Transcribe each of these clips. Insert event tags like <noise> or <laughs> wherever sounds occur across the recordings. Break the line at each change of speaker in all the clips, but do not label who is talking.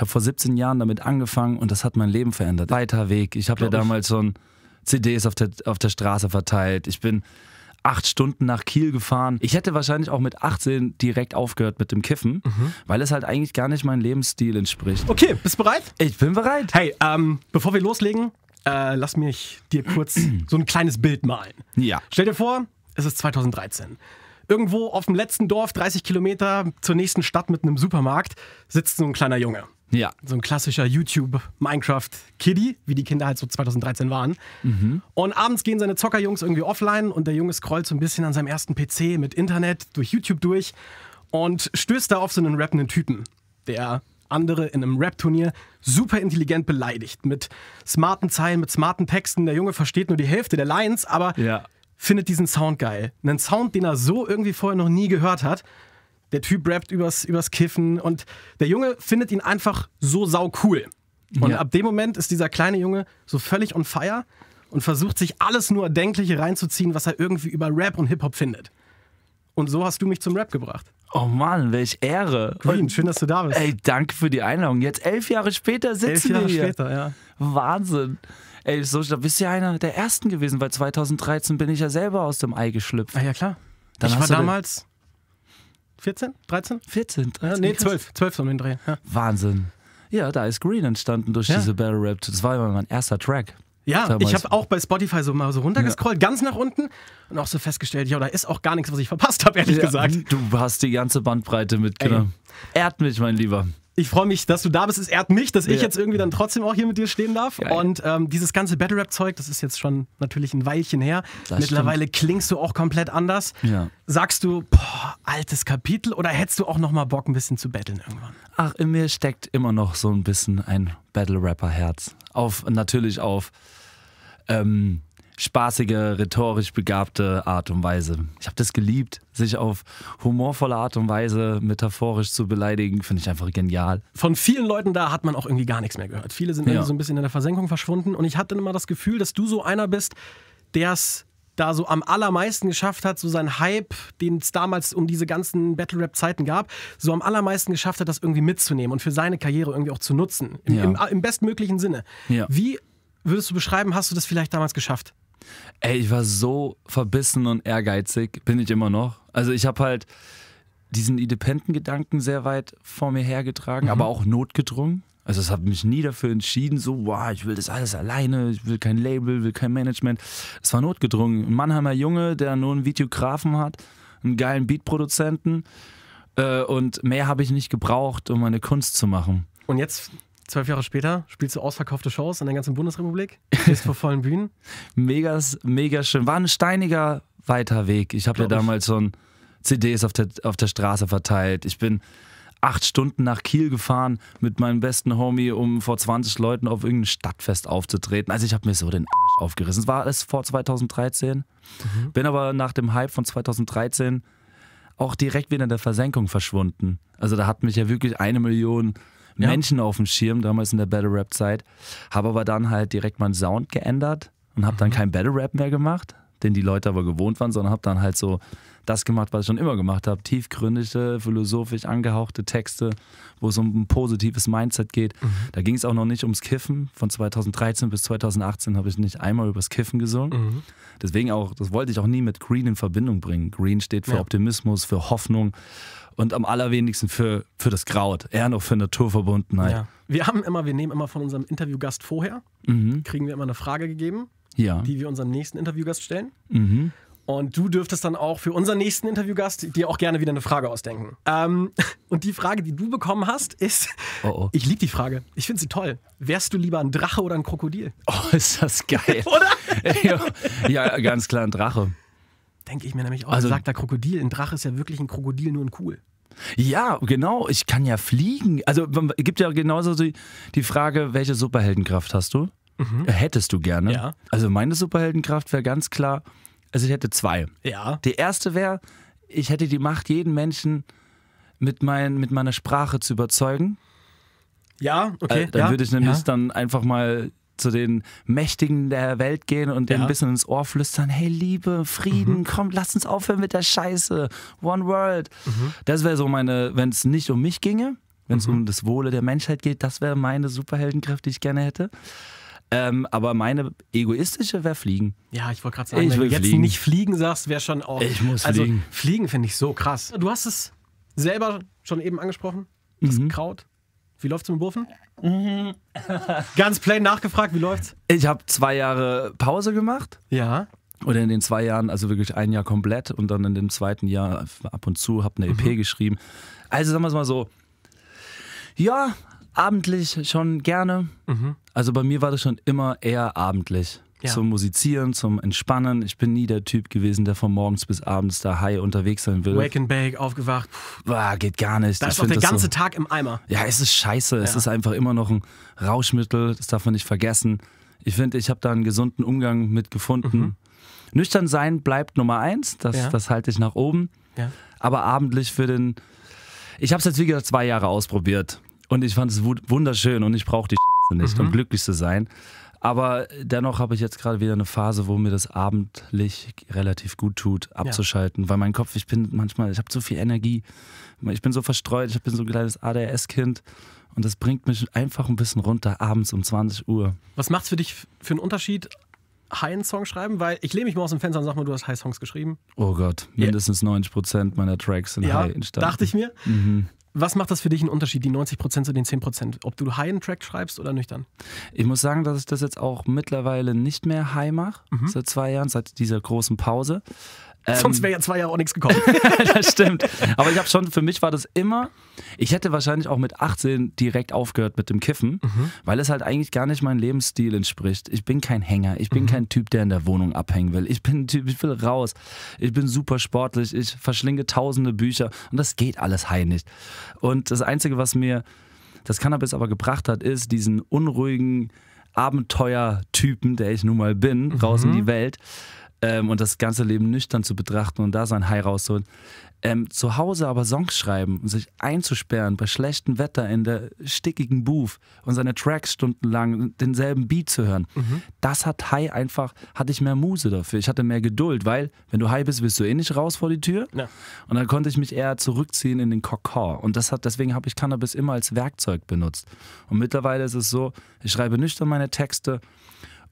Ich habe vor 17 Jahren damit angefangen und das hat mein Leben verändert. Weiter Weg. Ich habe ja damals schon CDs auf der, auf der Straße verteilt. Ich bin acht Stunden nach Kiel gefahren. Ich hätte wahrscheinlich auch mit 18 direkt aufgehört mit dem Kiffen, mhm. weil es halt eigentlich gar nicht meinem Lebensstil entspricht.
Okay, bist du bereit? Ich bin bereit. Hey, ähm, bevor wir loslegen, äh, lass mich dir kurz <clears throat> so ein kleines Bild malen. Ja. Stell dir vor, es ist 2013. Irgendwo auf dem letzten Dorf, 30 Kilometer zur nächsten Stadt mit einem Supermarkt, sitzt so ein kleiner Junge. Ja. So ein klassischer YouTube-Minecraft-Kiddie, wie die Kinder halt so 2013 waren. Mhm. Und abends gehen seine Zockerjungs irgendwie offline und der Junge scrollt so ein bisschen an seinem ersten PC mit Internet durch YouTube durch und stößt da auf so einen rappenden Typen, der andere in einem Rap-Turnier super intelligent beleidigt. Mit smarten Zeilen, mit smarten Texten. Der Junge versteht nur die Hälfte der Lines, aber ja. findet diesen Sound geil. Einen Sound, den er so irgendwie vorher noch nie gehört hat. Der Typ rappt übers, übers Kiffen und der Junge findet ihn einfach so sau cool. Und ja. ab dem Moment ist dieser kleine Junge so völlig on fire und versucht sich alles nur Erdenkliche reinzuziehen, was er irgendwie über Rap und Hip-Hop findet. Und so hast du mich zum Rap gebracht. Oh Mann, welch Ehre. Green, schön, dass du da bist. Ey, danke für die Einladung.
Jetzt elf Jahre später sitzen elf Jahre wir hier. später, ja. Wahnsinn. Ey, so, da bist du ja einer der Ersten gewesen, weil 2013 bin ich ja selber aus dem Ei geschlüpft. Ah ja, klar. Dann ich war damals 14? 13? 14, 13. Ja, nee, 12. 12 so um den Dreh. Ja. Wahnsinn. Ja, da ist Green entstanden durch ja. diese Battle Rap. Das war immer mein erster Track.
Ja, damals. ich habe auch bei Spotify so mal so runtergescrollt, ja. ganz nach unten und auch so festgestellt, ja, da ist auch gar nichts, was ich verpasst habe, ehrlich ja, gesagt.
Du hast die ganze Bandbreite mitgenommen. Ehrt mich, mein Lieber ich freue mich, dass du da
bist. Es ehrt mich, dass ja. ich jetzt irgendwie dann trotzdem auch hier mit dir stehen darf. Geil. Und ähm, dieses ganze Battle Rap Zeug, das ist jetzt schon natürlich ein Weilchen her. Das Mittlerweile stimmt. klingst du auch komplett anders. Ja. Sagst du, boah, altes Kapitel oder hättest du auch nochmal Bock ein bisschen zu battlen irgendwann?
Ach, in mir steckt immer noch so ein bisschen ein Battle Rapper Herz. Auf natürlich auf ähm, spaßige, rhetorisch begabte Art und Weise. Ich habe das geliebt, sich auf
humorvolle Art und Weise metaphorisch zu beleidigen, finde ich einfach genial. Von vielen Leuten da hat man auch irgendwie gar nichts mehr gehört. Viele sind ja. irgendwie so ein bisschen in der Versenkung verschwunden und ich hatte immer das Gefühl, dass du so einer bist, der es da so am allermeisten geschafft hat, so sein Hype, den es damals um diese ganzen Battle-Rap-Zeiten gab, so am allermeisten geschafft hat, das irgendwie mitzunehmen und für seine Karriere irgendwie auch zu nutzen. Im, ja. im, im bestmöglichen Sinne. Ja. Wie würdest du beschreiben, hast du das vielleicht damals
geschafft? Ey, ich war so verbissen und ehrgeizig, bin ich immer noch. Also ich habe halt diesen Independent-Gedanken sehr weit vor mir hergetragen, mhm. aber auch notgedrungen. Also es hat mich nie dafür entschieden, so, wow, ich will das alles alleine, ich will kein Label, will kein Management. Es war notgedrungen. Ein Mannheimer Junge, der nur einen Videografen hat, einen geilen
Beatproduzenten äh, und mehr habe ich nicht gebraucht, um meine Kunst zu machen. Und jetzt zwölf Jahre später spielst du ausverkaufte Shows in der ganzen Bundesrepublik, stehst vor vollen Bühnen. <laughs>
mega, mega schön. War ein steiniger, weiter Weg. Ich habe ja damals schon CDs auf der, auf der Straße verteilt. Ich bin acht Stunden nach Kiel gefahren mit meinem besten Homie, um vor 20 Leuten auf irgendein Stadtfest aufzutreten. Also ich habe mir so den Arsch aufgerissen. Es war alles vor 2013. Mhm. Bin aber nach dem Hype von 2013 auch direkt wieder in der Versenkung verschwunden. Also da hat mich ja wirklich eine Million ja. Menschen auf dem Schirm, damals in der Battle-Rap-Zeit. Habe aber dann halt direkt meinen Sound geändert und habe dann mhm. kein Battle-Rap mehr gemacht, den die Leute aber gewohnt waren, sondern habe dann halt so das gemacht, was ich schon immer gemacht habe. Tiefgründige, philosophisch angehauchte Texte, wo es um ein positives Mindset geht. Mhm. Da ging es auch noch nicht ums Kiffen. Von 2013 bis 2018 habe ich nicht einmal übers Kiffen gesungen. Mhm. Deswegen auch, das wollte ich auch nie mit Green in Verbindung bringen. Green steht für ja. Optimismus, für Hoffnung und am allerwenigsten für, für das Kraut, eher noch für Naturverbundenheit. Ja.
Wir haben immer, wir nehmen immer von unserem Interviewgast vorher, mhm. kriegen wir immer eine Frage gegeben, ja. die wir unserem nächsten Interviewgast stellen. Mhm. Und du dürftest dann auch für unseren nächsten Interviewgast dir auch gerne wieder eine Frage ausdenken. Ähm, <laughs> und die Frage, die du bekommen hast, ist: oh oh. Ich liebe die Frage. Ich finde sie toll. Wärst du lieber ein Drache oder ein Krokodil? Oh,
ist das geil. <laughs>
Oder?
ja, ganz klar ein Drache.
Denke ich mir nämlich auch. Also, sagt der Krokodil. Ein Drache ist ja wirklich ein Krokodil, nur ein Kuhl.
Ja, genau. Ich kann ja fliegen. Also es gibt ja genauso die, die Frage, welche Superheldenkraft hast du? Mhm. Äh, hättest du gerne. Ja. Also meine Superheldenkraft wäre ganz klar, also ich hätte zwei. Ja. Die erste wäre, ich hätte die Macht, jeden Menschen mit, mein, mit meiner Sprache zu überzeugen.
Ja, okay. Äh, dann ja, würde ich nämlich ja.
dann einfach mal zu den Mächtigen der Welt gehen und ja. denen ein bisschen ins Ohr flüstern, hey Liebe, Frieden, mhm. komm, lass uns aufhören mit der Scheiße. One World. Mhm. Das wäre so meine, wenn es nicht um mich ginge, wenn es mhm. um das Wohle der Menschheit geht, das wäre meine Superheldenkraft, die ich gerne hätte. Ähm, aber meine egoistische wäre
Fliegen. Ja, ich wollte gerade sagen, ich wenn du jetzt fliegen. nicht Fliegen sagst, wäre schon auch. Ich muss also, fliegen. Fliegen finde ich so krass. Du hast es selber schon eben angesprochen, das mhm. Kraut. Wie läuft's mit dem Wurfen? Mhm. Ganz plain nachgefragt, wie läuft's? Ich habe zwei Jahre Pause
gemacht. Ja. Oder in den zwei Jahren, also wirklich ein Jahr komplett und dann in dem zweiten Jahr ab und zu, habe eine EP mhm. geschrieben. Also sagen wir es mal so, ja, abendlich schon gerne. Mhm. Also bei mir war das schon immer eher abendlich. Ja. Zum Musizieren, zum Entspannen. Ich bin nie der Typ gewesen, der von morgens bis abends da high unterwegs sein will. Wake and
bake, aufgewacht.
Boah, geht gar nicht. Da ich ist doch der ganze so,
Tag im Eimer. Ja, es
ist scheiße. Ja. Es ist einfach immer noch ein Rauschmittel. Das darf man nicht vergessen. Ich finde, ich habe da einen gesunden Umgang mit gefunden. Mhm. Nüchtern sein bleibt Nummer eins. Das, ja. das halte ich nach oben. Aber abendlich für den. Ich habe es jetzt, wie gesagt, zwei Jahre ausprobiert. Und ich fand es wunderschön und ich brauche die Scheiße nicht, mhm. um glücklich zu sein. Aber dennoch habe ich jetzt gerade wieder eine Phase, wo mir das abendlich relativ gut tut, abzuschalten, ja. weil mein Kopf, ich bin manchmal, ich habe zu viel Energie, ich bin so verstreut, ich bin so ein kleines ADS-Kind und das bringt mich einfach ein bisschen runter abends um 20 Uhr.
Was macht es für dich für einen Unterschied, high Song schreiben? Weil ich lehne mich mal aus dem Fenster und sag mal, du hast High Songs geschrieben.
Oh Gott, mindestens yeah. 90 Prozent meiner Tracks sind ja, High entstanden. Dachte ich mir. Mhm.
Was macht das für dich einen Unterschied, die 90% zu den 10%? Ob du High-End-Track schreibst oder nüchtern? Ich muss sagen, dass ich das jetzt auch mittlerweile nicht mehr high mache,
mhm. seit zwei Jahren, seit dieser großen Pause. Sonst ähm, wäre ja zwei Jahre auch nichts gekommen. <laughs> das stimmt. Aber ich habe schon, für mich war das immer, ich hätte wahrscheinlich auch mit 18 direkt aufgehört mit dem Kiffen, mhm. weil es halt eigentlich gar nicht meinem Lebensstil entspricht. Ich bin kein Hänger, ich bin mhm. kein Typ, der in der Wohnung abhängen will. Ich bin ein Typ, ich will raus. Ich bin super sportlich, ich verschlinge tausende Bücher und das geht alles heil nicht. Und das Einzige, was mir das Cannabis aber gebracht hat, ist diesen unruhigen Abenteuertypen, der ich nun mal bin, raus in die mhm. Welt ähm, und das ganze Leben nüchtern zu betrachten und da sein High rausholen. Ähm, zu Hause aber Songs schreiben und sich einzusperren bei schlechtem Wetter in der stickigen Booth und seine Tracks stundenlang denselben Beat zu hören, mhm. das hat High einfach, hatte ich mehr Muse dafür. Ich hatte mehr Geduld, weil wenn du High bist, willst du eh nicht raus vor die Tür. Ja. Und dann konnte ich mich eher zurückziehen in den Kokor. Und das hat, deswegen habe ich Cannabis immer als Werkzeug benutzt. Und mittlerweile ist es so, ich schreibe nüchtern meine Texte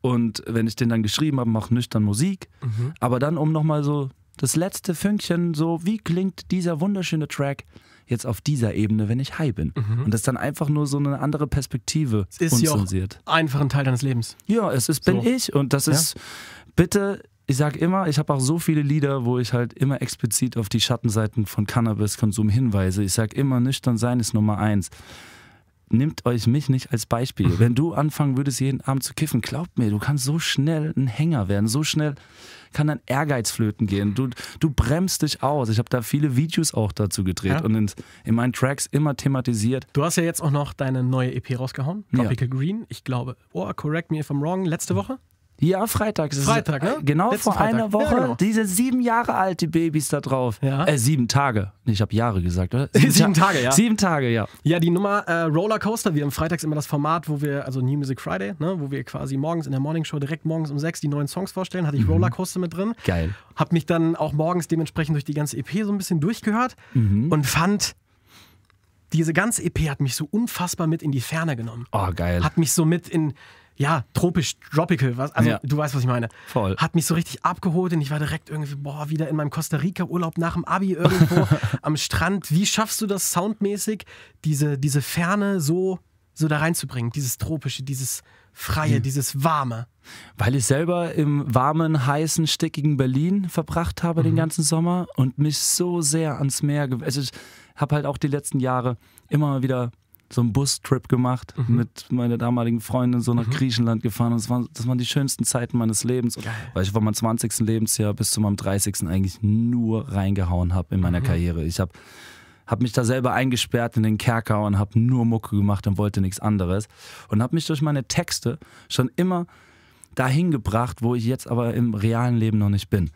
und wenn ich den dann geschrieben habe, mache nüchtern Musik. Mhm. Aber dann, um nochmal so das letzte Fünkchen, so wie klingt dieser wunderschöne Track jetzt auf dieser Ebene, wenn ich high bin. Mhm. Und das ist dann einfach nur so eine andere Perspektive es ist unzensiert.
Ja einfach ein Teil deines Lebens.
Ja, es ist, bin so. ich und das ist, ja. bitte, ich sag immer, ich habe auch so viele Lieder, wo ich halt immer explizit auf die Schattenseiten von Cannabiskonsum hinweise. Ich sag immer, nüchtern sein ist Nummer eins nimmt euch mich nicht als Beispiel. <laughs> Wenn du anfangen würdest, jeden Abend zu kiffen, glaubt mir, du kannst so schnell ein Hänger werden, so schnell kann dein Ehrgeiz flöten gehen. Du, du bremst dich aus. Ich habe da viele Videos auch dazu gedreht ja. und in, in, meinen Tracks immer thematisiert.
Du hast ja jetzt auch noch deine neue EP rausgehauen, Tropical ja. Green. Ich glaube, oh, correct me if I'm wrong, letzte Woche? Ja, Freitag. Freitag, ne? Genau, Letzten vor Freitag. einer Woche. Ja, genau.
Diese sieben Jahre alt, die Babys da drauf. Ja. Äh, sieben Tage. Ich habe Jahre
gesagt, oder? <laughs> Sieben, sieben Ta Tage, ja. Sieben Tage, ja. Ja, die Nummer äh, Rollercoaster. Wir haben freitags immer das Format, wo wir, also New Music Friday, ne, wo wir quasi morgens in der Morning Show direkt morgens um sechs die neuen Songs vorstellen. Hatte ich mhm. Rollercoaster mit drin. Geil. Hab mich dann auch morgens dementsprechend durch die ganze EP so ein bisschen durchgehört mhm. und fand, diese ganze EP hat mich so unfassbar mit in die Ferne genommen. Oh, geil. Hat mich so mit in ja, tropisch, tropical, was, also ja. du weißt, was ich meine. Voll. Hat mich so richtig abgeholt und ich war direkt irgendwie, boah, wieder in meinem Costa Rica-Urlaub nach dem Abi irgendwo <laughs> am Strand. Wie schaffst du das soundmäßig, diese, diese Ferne so, so da reinzubringen? Dieses tropische, dieses freie, mhm. dieses warme. Weil ich selber im
warmen, heißen, stickigen Berlin verbracht habe mhm. den ganzen Sommer und mich so sehr ans Meer, also ich habe halt auch die letzten Jahre immer wieder so einen Bustrip gemacht mhm. mit meiner damaligen Freundin so nach mhm. Griechenland gefahren und das waren, das waren die schönsten Zeiten meines Lebens, Geil. weil ich von meinem 20. Lebensjahr bis zu meinem 30. eigentlich nur reingehauen habe in meiner mhm. Karriere. Ich habe hab mich da selber eingesperrt in den Kerker und habe nur Mucke gemacht und wollte nichts anderes und habe mich durch meine Texte schon immer dahin gebracht, wo ich jetzt aber im realen Leben noch nicht bin.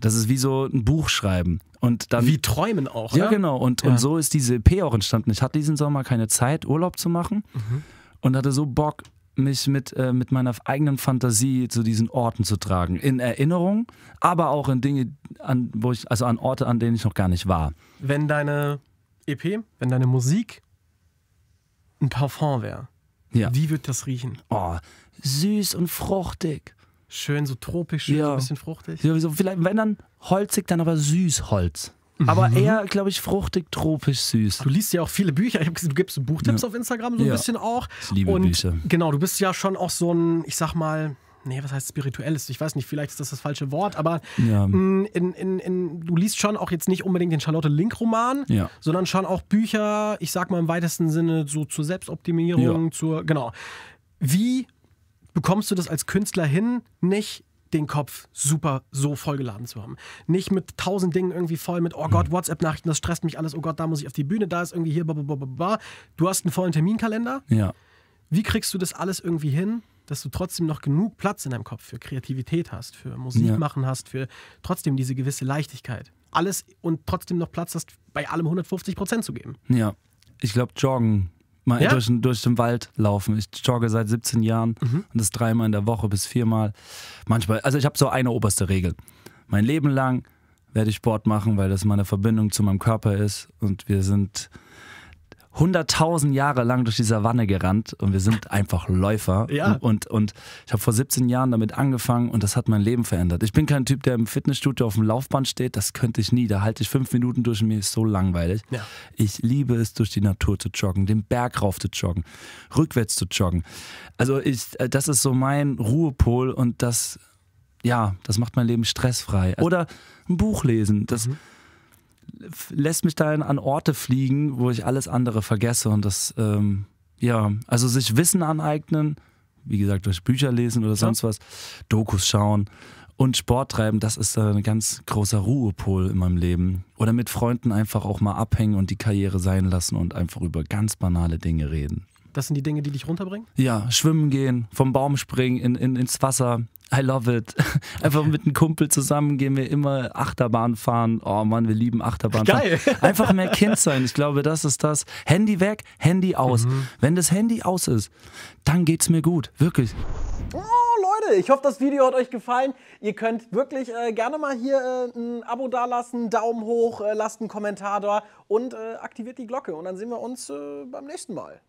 Das ist wie so ein Buch schreiben. Und dann, wie
träumen auch. Ja, ja? Ne? genau. Und, ja. und so
ist diese EP auch entstanden. Ich hatte diesen Sommer keine Zeit, Urlaub zu machen mhm. und hatte so Bock, mich mit, äh, mit meiner eigenen Fantasie zu diesen Orten zu tragen. In Erinnerung, aber auch in Dinge, an, wo ich, also an Orte, an denen ich noch gar nicht war.
Wenn deine EP, wenn deine Musik ein Parfum wäre, ja. wie wird das riechen? Oh, süß und fruchtig. Schön, so tropisch,
schön, ja. so ein bisschen fruchtig. Ja, so vielleicht, wenn dann holzig, dann aber süß Holz. Aber mhm. eher,
glaube ich, fruchtig, tropisch, süß. Du liest ja auch viele Bücher. Ich habe gesehen, du gibst Buchtipps ja. auf Instagram so ein ja. bisschen auch. Ich liebe Und Bücher. Genau, du bist ja schon auch so ein, ich sag mal, nee, was heißt spirituelles? Ich weiß nicht, vielleicht ist das das falsche Wort, aber ja. Mm, in, in, in, du liest schon auch jetzt nicht unbedingt den Charlotte Link-Roman, ja. sondern schon auch Bücher, ich sag mal im weitesten Sinne, so zur Selbstoptimierung, zur, genau. Wie bekommst du das als Künstler hin, nicht den Kopf super so vollgeladen zu haben. Nicht mit tausend Dingen irgendwie voll mit, oh Gott, mhm. WhatsApp-Nachrichten, das stresst mich alles, oh Gott, da muss ich auf die Bühne, da ist irgendwie hier, blablabla. Du hast einen vollen Terminkalender. Ja. Wie kriegst du das alles irgendwie hin, dass du trotzdem noch genug Platz in deinem Kopf für Kreativität hast, für Musik ja. machen hast, für trotzdem diese gewisse Leichtigkeit? Alles und trotzdem noch Platz hast, bei allem 150 Prozent zu geben.
Ja. Ich glaube, Joggen mal ja? durch, durch, den Wald laufen. Ich jogge seit 17 Jahren mhm. und das dreimal in der Woche bis viermal. Manchmal, also ich habe so eine oberste Regel. Mein Leben lang werde ich Sport machen, weil das meine Verbindung zu meinem Körper ist und wir sind 100.000 Jahre lang durch die Savanne gerannt und wir sind einfach Läufer. Ja. Und, und, ich habe vor 17 Jahren damit angefangen und das hat mein Leben verändert. Ich bin kein Typ, der im Fitnessstudio auf dem Laufband steht. Das könnte ich nie. Da halte ich fünf Minuten durch und mir ist so langweilig. Ja. Ich liebe es, durch die Natur zu joggen, den Berg rauf zu joggen, rückwärts zu joggen. Also ich, äh, das ist so mein Ruhepol und das, ja, das macht mein Leben stressfrei. Also Oder ein Buch lesen. Das. Mhm lässt mich dann an Orte fliegen, wo ich alles andere vergesse und das, ähm, ja, also sich Wissen aneignen, wie gesagt, durch Bücher lesen oder sonst was, Dokus schauen und Sport treiben, das ist ein ganz großer Ruhepol in meinem Leben. Oder mit Freunden einfach auch mal abhängen und die Karriere sein lassen und einfach über ganz banale Dinge reden.
Das sind die Dinge, die dich runterbringen?
Ja, schwimmen gehen, vom Baum springen, in, in, ins Wasser. I love it. <laughs> Einfach mit einem Kumpel zusammen gehen wir immer Achterbahn fahren. Oh Mann, wir lieben Achterbahn. Geil. Einfach mehr Kind sein. Ich glaube, das ist das. Handy weg, Handy aus. Mhm. Wenn das Handy aus ist, dann geht's mir gut. Wirklich.
Oh, Leute, ich hoffe, das Video hat euch gefallen. Ihr könnt wirklich äh, gerne mal hier äh, ein Abo dalassen, Daumen hoch, äh, lasst einen Kommentar da und äh, aktiviert die Glocke. Und dann sehen wir uns äh, beim nächsten Mal.